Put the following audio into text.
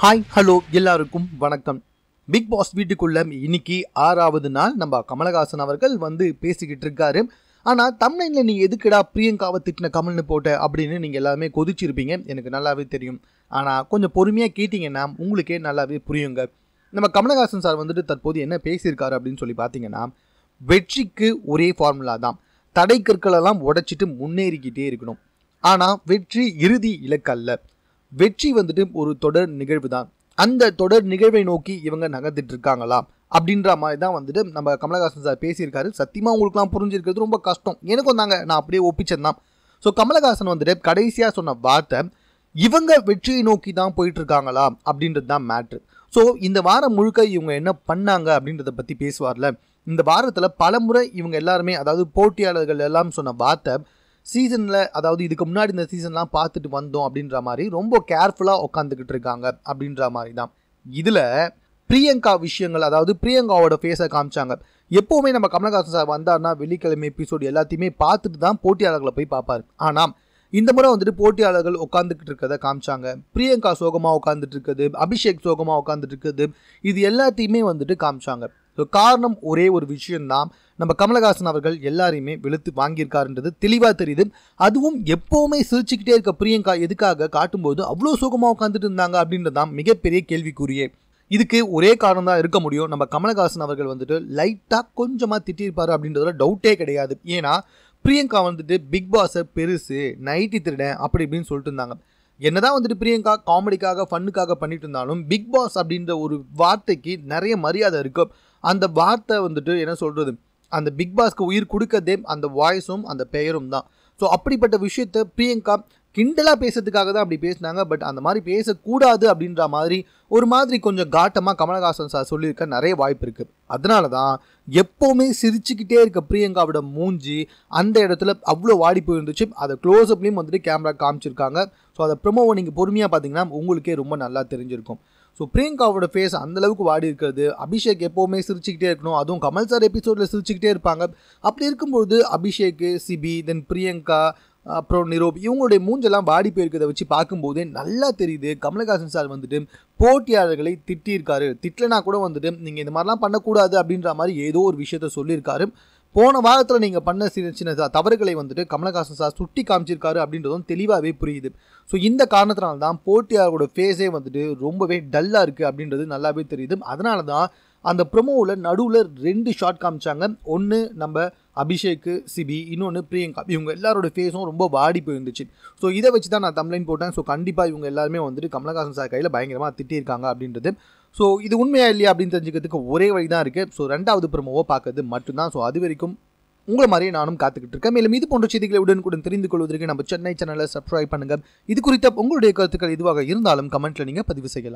hi hello எல்லாருக்கும் வணக்கம் big pass வீட்டுக்குள்ள இன்னைக்கு ஆறாவது நாள் நம்ம கமலஹாசன் அவர்கள் வந்து பேசிக்கிட்டு இருக்காரு ஆனால் தமிழ்நில நீ எதுக்குடா பிரியங்காவை திட்டின கமல்னு போட்ட அப்படின்னு நீங்கள் எல்லாருமே கொதிச்சிருப்பீங்க எனக்கு நல்லாவே தெரியும் ஆனால் கொஞ்சம் பொறுமையாக கேட்டிங்கன்னா உங்களுக்கே நல்லாவே புரியுங்க நம்ம கமலஹாசன் சார் வந்துட்டு தற்போது என்ன பேசியிருக்காரு அப்படின்னு சொல்லி பார்த்தீங்கன்னா வெற்றிக்கு ஒரே ஃபார்முலா தான் தடை கற்களெல்லாம் உடைச்சிட்டு முன்னேறிக்கிட்டே இருக்கணும் ஆனால் வெற்றி இறுதி இலக்கல்ல வெற்றி வந்துட்டு ஒரு தொடர் நிகழ்வு தான் அந்த தொடர் நிகழ்வை நோக்கி இவங்க நகர்ந்துட்டு இருக்காங்களா அப்படின்ற மாதிரி தான் வந்துட்டு நம்ம கமலஹாசன் சார் பேசியிருக்காரு சத்தியமாக உங்களுக்குலாம் புரிஞ்சிருக்கிறது ரொம்ப கஷ்டம் எனக்கு வந்தாங்க நான் அப்படியே ஒப்பிச்சிருந்தான் ஸோ கமலஹாசன் வந்துட்டு கடைசியாக சொன்ன வார்த்தை இவங்க வெற்றியை நோக்கி தான் போயிட்டு இருக்காங்களா அப்படின்றது தான் மேட்ரு ஸோ இந்த வாரம் முழுக்க இவங்க என்ன பண்ணாங்க அப்படின்றத பற்றி பேசுவார்ல இந்த வாரத்தில் பல முறை இவங்க எல்லாருமே அதாவது போட்டியாளர்கள் எல்லாம் சொன்ன வார்த்தை சீசனில் அதாவது இதுக்கு முன்னாடி இந்த சீசன்லாம் பார்த்துட்டு வந்தோம் அப்படின்ற மாதிரி ரொம்ப கேர்ஃபுல்லாக உட்காந்துக்கிட்டு இருக்காங்க அப்படின்ற மாதிரி தான் இதில் பிரியங்கா விஷயங்கள் அதாவது பிரியங்காவோட ஃபேஸை காமிச்சாங்க எப்போவுமே நம்ம கமலஹாசன் சார் வந்தார்னா வெள்ளிக்கிழமை எபிசோடு எல்லாத்தையுமே பார்த்துட்டு தான் போட்டியாளர்களை போய் பார்ப்பார் ஆனால் இந்த முறை வந்துட்டு போட்டியாளர்கள் உட்காந்துக்கிட்டு இருக்கிறத காமிச்சாங்க பிரியங்கா சோகமாக உட்காந்துட்டு இருக்குது அபிஷேக் சோகமாக உட்காந்துட்டு இருக்குது இது எல்லாத்தையுமே வந்துட்டு காமிச்சாங்க ஸோ காரணம் ஒரே ஒரு விஷயம்தான் நம்ம கமலஹாசன் அவர்கள் எல்லாரையுமே வெளுத்து வாங்கியிருக்காருன்றது தெளிவாக தெரியுது அதுவும் எப்போவுமே சிரிச்சுக்கிட்டே இருக்க பிரியங்கா எதுக்காக காட்டும்போது அவ்வளோ சுகமாக உட்காந்துட்டு இருந்தாங்க தான் மிகப்பெரிய கேள்விக்குரியே இதுக்கு ஒரே காரணம் தான் இருக்க முடியும் நம்ம கமலஹாசன் அவர்கள் வந்துட்டு லைட்டாக கொஞ்சமாக திட்டியிருப்பார் அப்படின்றதுல டவுட்டே கிடையாது ஏன்னா பிரியங்கா வந்துட்டு பிக் பாஸை பெருசு நைட்டி திருடன் அப்படி இப்படின்னு சொல்லிட்டு இருந்தாங்க என்னதான் வந்துட்டு பிரியங்கா காமெடிக்காக ஃபன்னுக்காக பண்ணிட்டு இருந்தாலும் பிக் பாஸ் அப்படின்ற ஒரு வார்த்தைக்கு நிறைய மரியாதை இருக்குது அந்த வார்த்தை வந்துட்டு என்ன சொல்கிறது அந்த பிக் பாஸ்க்கு உயிர் கொடுக்கதே அந்த வாய்ஸும் அந்த பெயரும் தான் ஸோ அப்படிப்பட்ட விஷயத்தை பிரியங்கா கிண்டலாக பேசுறதுக்காக தான் அப்படி பேசினாங்க பட் அந்த மாதிரி பேசக்கூடாது அப்படின்ற மாதிரி ஒரு மாதிரி கொஞ்சம் காட்டமாக கமலஹாசன் சார் சொல்லியிருக்க நிறைய வாய்ப்பு இருக்குது அதனால தான் எப்போவுமே சிரிச்சுக்கிட்டே இருக்க பிரியங்காவோட மூஞ்சி அந்த இடத்துல அவ்வளோ வாடி போயிருந்துச்சு அதை க்ளோஸ்அப்லேயும் வந்துட்டு கேமரா காமிச்சிருக்காங்க ஸோ அதை ப்ரொமோவை நீங்கள் பொறுமையாக பார்த்தீங்கன்னா உங்களுக்கே ரொம்ப நல்லா தெரிஞ்சிருக்கும் ஸோ பிரியங்காவோட ஃபேஸ் அந்தளவுக்கு வாடி இருக்கிறது அபிஷேக் எப்போவுமே சிரிச்சுக்கிட்டே இருக்கணும் அதுவும் கமல் சார் எபிசோடில் சிரிச்சுக்கிட்டே இருப்பாங்க அப்படி இருக்கும்பொழுது அபிஷேக் சிபி தென் பிரியங்கா அப்புறம் நிரோப் இவங்களுடைய மூஞ்செல்லாம் வாடி போயிருக்கிறத வச்சு பார்க்கும்போது நல்லா தெரியுது கமலஹாசன் சார் வந்துட்டு போட்டியாளர்களை திட்டியிருக்காரு திட்டலைனா கூட வந்துட்டு நீங்கள் இந்த மாதிரிலாம் பண்ணக்கூடாது அப்படின்ற மாதிரி ஏதோ ஒரு விஷயத்த சொல்லியிருக்காரு போன வாரத்தில் நீங்கள் பண்ண சின்ன சின்ன தவறுகளை வந்துட்டு கமலஹாசன் சார் சுட்டி காமிச்சிருக்காரு அப்படின்றதும் தெளிவாகவே புரியுது ஸோ இந்த காரணத்தினால்தான் தான் போட்டியாளரோட ஃபேஸே வந்துட்டு ரொம்பவே டல்லாக இருக்குது அப்படின்றது நல்லாவே தெரியுது அதனால தான் அந்த ப்ரொமோவில் நடுவில் ரெண்டு ஷார்ட் காமிச்சாங்க ஒன்று நம்ம அபிஷேக்கு சிபி இன்னொன்று பிரியங்கா இவங்க எல்லாரோட ஃபேஸும் ரொம்ப வாடி போயிருந்துச்சு ஸோ இதை வச்சு தான் நான் தம்லைன் போட்டேன் ஸோ கண்டிப்பாக இவங்க எல்லாருமே வந்துட்டு கமலஹாசன் சார் கையில் பயங்கரமாக திட்டியிருக்காங்க அப்படின்றது ஸோ இது உண்மையாக இல்லையா அப்படின்னு தெரிஞ்சுக்கிறதுக்கு ஒரே வழி தான் இருக்குது ஸோ ரெண்டாவது ப்ரமோவை பார்க்கறது மட்டும்தான் ஸோ அது வரைக்கும் உங்களை மாதிரியே நானும் காத்துக்கிட்டு இருக்கேன் மேலும் இது போன்ற செய்திகளை உடனுக்குடன் தெரிந்து கொள்வதற்கு நம்ம சென்னை சேனலை சப்ஸ்கிரைப் பண்ணுங்கள் இது குறித்த உங்களுடைய கருத்துக்கள் எதுவாக இருந்தாலும் கமெண்ட்டில் நீங்கள் பதிவு செய்யலாம்